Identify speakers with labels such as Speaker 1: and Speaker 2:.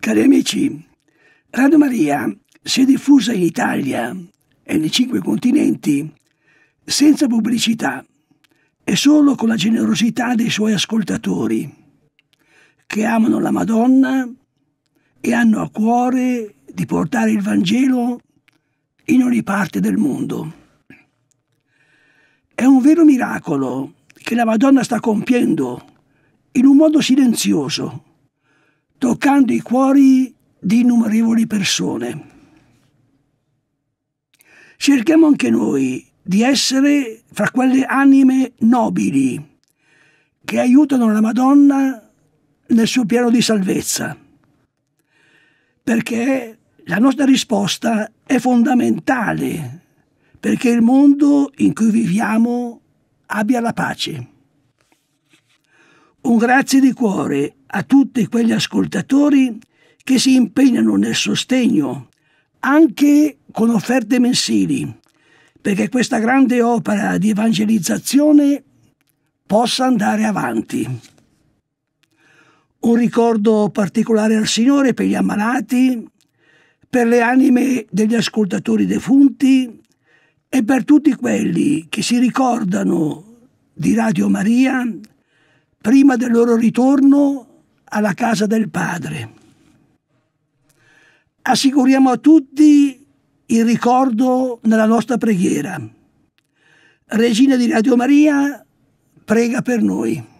Speaker 1: Cari amici, Radio Maria si è diffusa in Italia e nei cinque continenti senza pubblicità e solo con la generosità dei suoi ascoltatori che amano la Madonna e hanno a cuore di portare il Vangelo in ogni parte del mondo. È un vero miracolo che la Madonna sta compiendo in un modo silenzioso toccando i cuori di innumerevoli persone. Cerchiamo anche noi di essere fra quelle anime nobili che aiutano la Madonna nel suo piano di salvezza, perché la nostra risposta è fondamentale perché il mondo in cui viviamo abbia la pace. Un grazie di cuore a tutti quegli ascoltatori che si impegnano nel sostegno, anche con offerte mensili, perché questa grande opera di evangelizzazione possa andare avanti. Un ricordo particolare al Signore per gli ammalati, per le anime degli ascoltatori defunti e per tutti quelli che si ricordano di Radio Maria prima del loro ritorno alla casa del padre. Assicuriamo a tutti il ricordo nella nostra preghiera. Regina di Radio Maria, prega per noi.